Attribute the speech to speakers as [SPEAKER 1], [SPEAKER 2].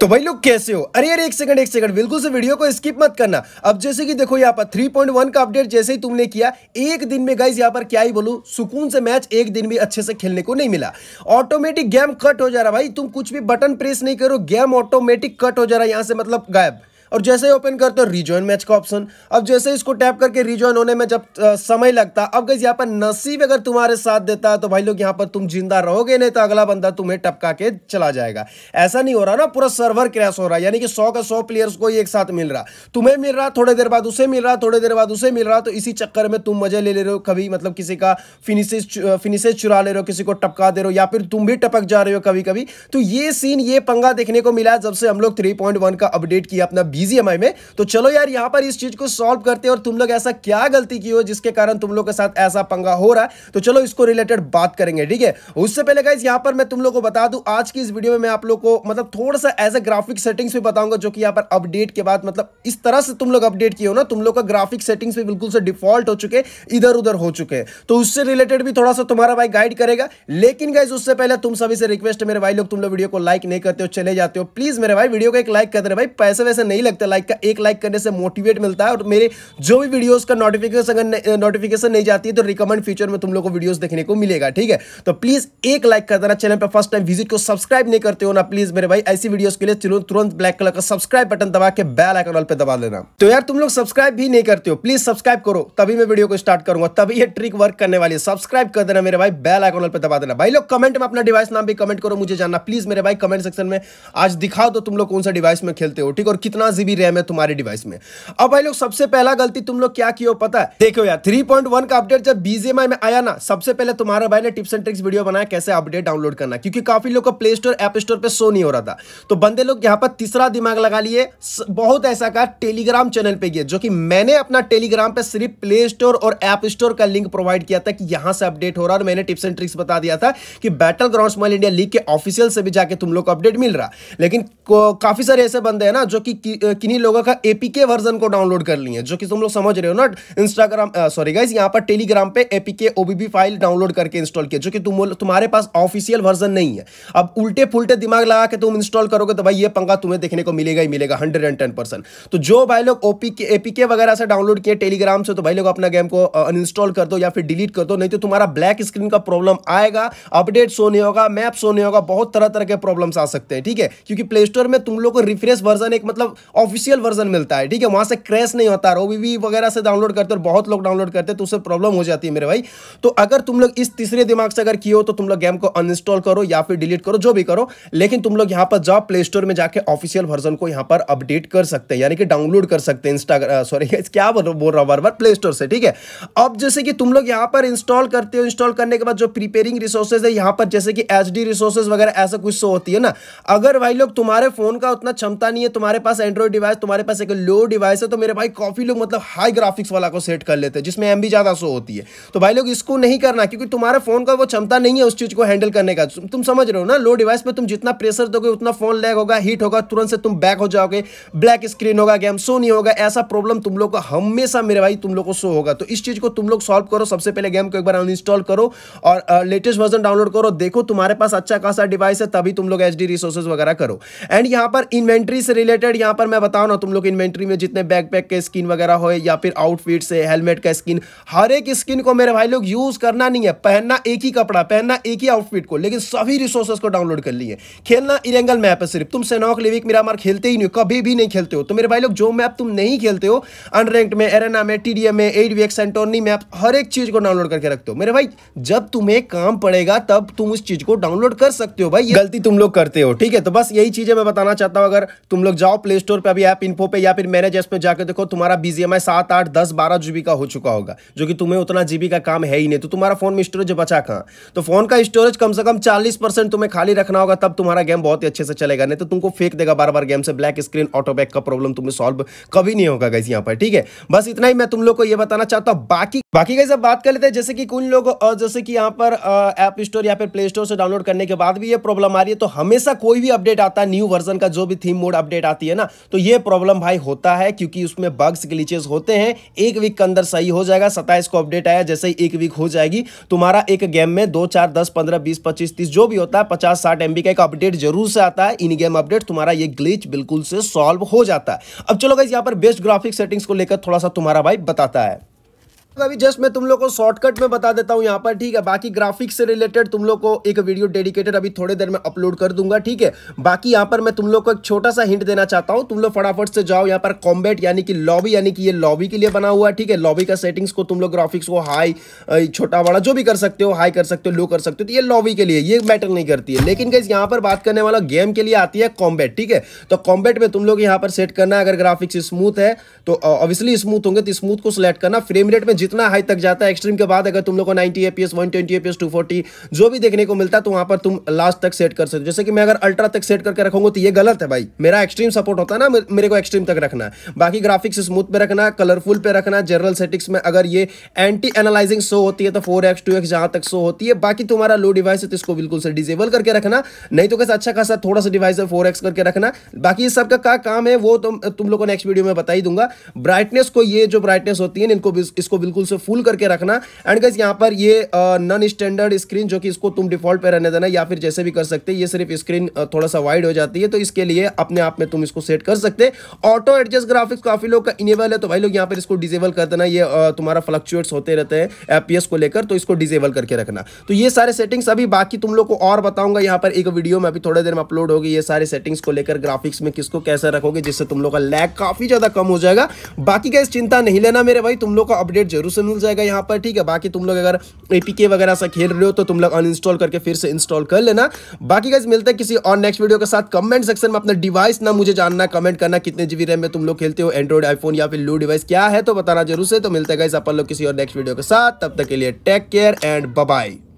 [SPEAKER 1] तो भाई लोग कैसे हो अरे यार एक सेकंड एक सेकंड बिल्कुल से वीडियो को स्किप मत करना अब जैसे कि देखो यहाँ पर 3.1 का अपडेट जैसे ही तुमने किया एक दिन में गाइज यहाँ पर क्या ही बोलू सुकून से मैच एक दिन भी अच्छे से खेलने को नहीं मिला ऑटोमेटिक गेम कट हो जा रहा भाई तुम कुछ भी बटन प्रेस नहीं करो गेम ऑटोमेटिक कट हो जा रहा है यहाँ से मतलब गायब और जैसे ही ओपन करते हो रिजॉइन मैच का ऑप्शन अब जैसे इसको टैप करके रिजॉइन होने में जब समय लगता अब गई यहाँ पर नसीब अगर तुम्हारे साथ देता है तो भाई लोग यहाँ पर तुम जिंदा रहोगे नहीं तो अगला बंदा तुम्हें टपका के चला जाएगा ऐसा नहीं हो रहा ना पूरा सर्वर क्रैश हो रहा है यानी कि सौ का सौ प्लेयर्स को एक साथ मिल रहा तुम्हें मिल रहा थोड़ी देर बाद उसे मिल रहा थोड़ी देर बाद उसे मिल रहा तो इसी चक्कर में तुम मजे ले ले रहे हो कभी मतलब किसी का फिनिशेज फिनिशेज चुरा ले रहे हो किसी को टपका दे रहे हो या फिर तुम भी टपक जा रहे हो कभी कभी तो ये सीन ये पंगा देखने को मिला जब से हम लोग थ्री का अपडेट किया अपना बी बीजीएमआई में तो चलो यार यहां पर इस चीज को सॉल्व करते हैं और तुम लोग ऐसा क्या गलती की हो जिसके कारण तुम लोग के साथ ऐसा पंगा हो रहा है तो चलो इसको रिलेटेड बात करेंगे ठीक है उससे पहले गाइज यहां पर मैं तुम लोग को बता दू आज की इस वीडियो में मैं आप लोग को मतलब थोड़ा सा एज ए ग्राफिक सेटिंग्स भी बताऊंगा जो कि यहाँ पर अपडेट के बाद मतलब इस तरह से तुम लोग अपडेट किए हो ना तुम लोग का ग्राफिक सेटिंग्स भी बिल्कुल से डिफॉल्ट हो चुके इधर उधर हो चुके तो उससे रिलेटेड भी थोड़ा सा तुम्हारा भाई गाइड करेगा लेकिन गाइज उससे पहले तुम सभी से रिक्वेस्ट है मेरे भाई लोग तुम लोग वीडियो को लाइक नहीं करते हो चले जाते हो प्लीज मेरे भाई वीडियो को एक लाइक कर दे भाई पैसे वैसे नहीं लगता है लाइक का एक लाइक करने से मोटिवेट मिलता है और मेरे जो भी वीडियोस का नोटिफिकेशन अगर नोटिफिकेशन नहीं जाती है तो रिकमेंड फ्यूचर में तुम लोग को वीडियोस देखने को मिलेगा ठीक है तो प्लीज एक लाइक कर देना चैनल पर फर्स्ट टाइम विजिट को सब्सक्राइब नहीं करते हो ना प्लीज मेरे भाई ऐसी वीडियोस के लिए तुरंत ब्लैक कलर का सब्सक्राइब बटन दबा के बेल आइकन पर दबा देना तो यार तुम लोग सब्सक्राइब भी नहीं करते हो प्लीज सब्सक्राइब करो तभी मैं वीडियो को स्टार्ट करूंगा तभी यह ट्रिक वर्क करने वाली है सब्सक्राइब कर देना मेरे भाई बेल आइकन पर दबा देना भाई लोग कमेंट में अपना डिवाइस नाम भी कमेंट करो मुझे जानना प्लीज मेरे भाई कमेंट सेक्शन में आज दिखाओ तो तुम लोग कौन सा डिवाइस में खेलते हो ठीक और कितना जीबी रैम है तुम्हारे डिवाइस में अब भाई लोग सबसे पहला गलती तुम लोग क्या किया पता है देखो यार थ्री का अपडेट जब बीजेमआई में आया ना सबसे पहले तुम्हारा भाई ने टिप्स एंड ट्रिक्स वीडियो बनाया कैसे अपडेट डाउनलोड करना क्योंकि काफी लोग का प्ले स्टोर एप स्टोर पर शो नहीं हो रहा था तो बंदे लोग यहाँ पर तीसरा दिमाग लगा लिए बहुत ऐसा कहा टेलीग्राम चैनल पर गया जो कि मैंने अपना टेलीग्राम पर सिर्फ प्ले स्टोर और एप स्टोर का लिंक प्रोवाइड किया था कि यहां से अपडेट हो रहा और मैंने टिप्स एंड ट्रिक्स बता दिया था कि battle ground small India league के ऑफिशियल से भी जाके तुम लोग को अपडेट मिल रहा लेकिन काफी सारे ऐसे बंदे हैं ना जो कि किन्हीं लोगों का एपीके वर्जन को डाउनलोड कर लिए जो कि तुम लोग समझ रहे हो ना इंस्टाग्राम सॉरी गाइज यहाँ पर टेलीग्राम पे एपीके ओबीबी फाइल डाउनलोड करके इंस्टॉल किया जो कि तुम तुम्हारे पास ऑफिशियल वर्जन नहीं है अब उल्टे फुलटे दिमाग लगा के तुम इंस्टॉल करोगे तो भाई ये पंगा तुम्हें देखने को मिलेगा ही मिलेगा हंड्रेड तो जो भाई लोग ओपी के एपीके वगैरह से डाउनलोड किए टेलीग्राम से तो भाई लोग अपना गेम को अनइंस्टॉल कर दो या फिर डिलीट कर दो नहीं तो तुम्हारा ब्लैक स्क्रीन का प्रॉब्लम आएगा अपडेट शो नहीं होगा मैप शो नहीं होगा बहुत तरह तरह के प्रॉब्लम्स आ सकते हैं ठीक है क्योंकि प्ले स्टोर में तुम लोग को रिफ्रेश वर्जन एक मतलब ऑफिशियल वर्जन मिलता है ठीक है वहां से क्रैश नहीं होता ओ वगैरह से डाउनलोड करते और बहुत लोग डाउनलोड करते तो उससे प्रॉब्लम हो जाती है मेरे भाई तो अगर तुम लोग इस तीसरे दिमाग से अगर किए हो तो तुम लोग गेम को अनइंस्टॉल करो या फिर डिलीट करो जो भी करो लेकिन तुम लोग यहाँ पर जाओ प्ले स्टोर में जाकर ऑफिशियल वर्जन को यहाँ पर अपडेट कर सकते हैं यानी कि डाउनलोड कर सकते हैं इंस्टाग्राम सॉरी क्या बोल रहा हूँ बार बार प्ले स्टोर से ठीक है अब जैसे कि तुम लोग यहाँ पर इंस्टॉल करते हो इंस्टॉल करने के बाद जो प्रिपेयरिंग रिसोर्सेज है यहाँ पर जैसे कि एच रिसोर्सेज वगैरह ऐसा कुछ शो होती है ना अगर भाई लोग तुम्हारे फोन का उतना क्षमता नहीं है तुम्हारे पास एंड्रॉइड एंड्रॉइड डिवाइस तुम्हारे पास एक लो डिवाइस है तो मेरे भाई काफ़ी लोग मतलब हाई ग्राफिक्स वाला को सेट कर लेते हैं जिसमें एम ज़्यादा शो होती है तो भाई लोग इसको नहीं करना क्योंकि तुम्हारे फोन का वो क्षमता नहीं है उस चीज़ को हैंडल करने का तुम समझ रहे हो ना लो डिवाइस पर तुम जितना प्रेशर दोगे उतना फोन लैग होगा हीट होगा तुरंत से तुम बैक हो जाओगे ब्लैक स्क्रीन होगा गेम शो नहीं होगा ऐसा प्रॉब्लम तुम लोग को हमेशा मेरे भाई तुम लोग को शो होगा तो इस चीज़ को तुम लोग सॉल्व करो सबसे पहले गेम को एक बार अनइंस्टॉल करो और लेटेस्ट वर्जन डाउनलोड करो देखो तुम्हारे पास अच्छा खासा डिवाइस है तभी तुम लोग एच रिसोर्सेज वगैरह करो एंड यहां पर इन्वेंट्री से रिलेटेड यहां पर मैं बताऊँ ना तुम लोग इन्वेंट्री में जितने बैकपैक के स्किन वगैरह हो या फिर आउटफिट से हेलमेट का स्किन हर एक स्किन को मेरे भाई लोग यूज करना नहीं है पहनना एक ही कपड़ा पहनना एक ही आउटफिट को लेकिन सभी रिसोर्सेस को डाउनलोड कर लिए खेलना इरेंगल मैप है सिर्फ तुम सेनॉक लिविक मेरा मार खेलते ही नहीं कभी भी नहीं खेलते हो तो मेरे भाई लोग जो मैप तुम नहीं खेलते हो अनरैंक्ड में एरेना में टी में एट वी एक्सेंटोनी मैप हर एक चीज को डाउनलोड करके रखते हो मेरे भाई जब तुम्हें काम पड़ेगा तब तुम उस चीज को डाउनलोड कर सकते हो भाई गलती तुम लोग करते हो ठीक है तो बस यही चीजें मैं बताना चाहता हूँ अगर तुम लोग जाओ प्ले स्टोर पे अभी ऐप इन्फो पे या फिर मैनेज एस पे जाकर देखो तुम्हारा आई सात आठ दस बारह जीबी का हो चुका होगा जो कि तुम्हें उतना जीबी का काम है ही नहीं तो तुम्हारा फोन में स्टोरेज बचा कहाँ तो फोन का स्टोरेज कम से कम चालीस परसेंट तुम्हें खाली रखना होगा तब तुम्हारा गेम बहुत ही अच्छे से चलेगा नहीं तो तुमको फेंक देगा बार बार गेम से ब्लैक स्क्रीन ऑटोबैक का प्रॉब्लम तुम्हें सॉल्व कभी नहीं होगा गैस यहाँ पर ठीक है बस इतना ही मैं तुम लोग को यह बताना चाहता हूँ बाकी बाकी गैस बात कर लेते हैं जैसे कि कुछ लोग जैसे कि यहाँ पर ऐप स्टोर या फिर प्ले स्टोर से डाउनलोड करने के बाद भी ये प्रॉब्लम आ रही है तो हमेशा कोई भी अपडेट आता है न्यू वर्जन का जो भी थीम मोड अपडेट आती है ना तो ये प्रॉब्लम भाई होता है क्योंकि उसमें बग्स ग्लीचेस होते हैं एक वीक के अंदर सही हो जाएगा सताइस को अपडेट आया जैसे ही एक वीक हो जाएगी तुम्हारा एक गेम में दो चार दस पंद्रह बीस पच्चीस तीस जो भी होता है पचास साठ एम का अपडेट जरूर से आता है इन गेम अपडेट तुम्हारा ये ग्लीच बिल्कुल से सॉल्व हो जाता है अब चलो गाइज यहाँ पर बेस्ट ग्राफिक सेटिंग्स को लेकर थोड़ा सा तुम्हारा भाई बताता है तो अभी जस्ट मैं तुम लोग को शॉर्टकट में बता देता हूँ यहाँ पर ठीक है बाकी ग्राफिक्स से रिलेटेड तुम लोग को एक वीडियो डेडिकेटेड अभी थोड़े देर में अपलोड कर दूंगा ठीक है बाकी यहाँ पर मैं तुम लोग को एक छोटा सा हिंट देना चाहता हूँ तुम लोग फटाफट से जाओ यहाँ पर कॉम्बेट यानी कि लॉबी यानी कि ये लॉबी के लिए बना हुआ है ठीक है लॉबी का सेटिंग्स को तुम लोग ग्राफिक्स को हाई छोटा बड़ा जो भी कर सकते हो हाई कर सकते हो लो कर सकते हो तो ये लॉबी के लिए ये मैटर नहीं करती है लेकिन कैसे यहाँ पर बात करने वाला गेम के लिए आती है कॉम्बेट ठीक है तो कॉम्बेट में तुम लोग यहाँ पर सेट करना अगर ग्राफिक्स स्मूथ है तो ऑब्वियसली स्मूथ होंगे तो स्मूथ को सिलेक्ट करना फ्रेम रेट में जितना हाई तक जाता है एक्सट्रीम के बाद अगर तुम लोग को ninety FPS one twenty FPS two forty जो भी देखने को मिलता है तो वहां पर तुम लास्ट तक सेट कर सकते हो जैसे कि मैं अगर अल्ट्रा तक सेट करके रखूंगा तो ये गलत है भाई मेरा एक्सट्रीम सपोर्ट होता है ना मेरे को एक्सट्रीम तक रखना है बाकी ग्राफिक्स स्मूथ पे रखना कलरफुल पे रखना जनरल सेटिंग्स में अगर ये एंटी एनालाइजिंग शो होती है तो फोर एक्स टू एक्स जहां तक शो होती है बाकी तुम्हारा लो डिवाइस है तो इसको बिल्कुल से डिजेबल करके रखना नहीं तो कैसे अच्छा खासा थोड़ा सा डिवाइस है फोर एक्स करके रखना बाकी सब का क्या काम है वो तुम तुम लोगों को नेक्स्ट वीडियो में बता ही दूंगा ब्राइटनेस को ये जो ब्राइटनेस होती है इनको इसको बिल्कुल बिल्कुल से फुल करके रखना एंड गाइज यहाँ पर ये नॉन स्टैंडर्ड स्क्रीन जो कि इसको तुम डिफॉल्ट पे रहने देना या फिर जैसे भी कर सकते ये सिर्फ स्क्रीन थोड़ा सा वाइड हो जाती है तो इसके लिए अपने आप में तुम इसको सेट कर सकते ऑटो एडजस्ट ग्राफिक्स काफी लोग का इनेबल है तो भाई लोग यहाँ पर इसको डिजेबल कर देना ये तुम्हारा फ्लक्चुएट्स होते रहते हैं एपीएस को लेकर तो इसको डिजेबल करके रखना तो ये सारे सेटिंग्स अभी बाकी तुम लोग को और बताऊंगा यहाँ पर एक वीडियो में अभी थोड़ी देर में अपलोड होगी ये सारे सेटिंग्स को लेकर ग्राफिक्स में किसको कैसे रखोगे जिससे तुम लोग का लैग काफी ज्यादा कम हो जाएगा बाकी का चिंता नहीं लेना मेरे भाई तुम लोग का अपडेट जरूर से मिल जाएगा यहाँ पर ठीक है बाकी तुम लोग अगर एपीके वगैरह से खेल रहे हो तो तुम लोग अनइंस्टॉल करके फिर से इंस्टॉल कर लेना बाकी गाइज मिलते हैं किसी और नेक्स्ट वीडियो के साथ कमेंट सेक्शन में अपना डिवाइस ना मुझे जानना कमेंट करना कितने जीबी रैम में तुम लोग खेलते हो एंड्रॉइड आईफोन या फिर लो डिवाइस क्या है तो बताना जरूर से तो मिलता है गाइज अपन लोग किसी और नेक्स्ट वीडियो के साथ तब तक के लिए टेक केयर एंड बाय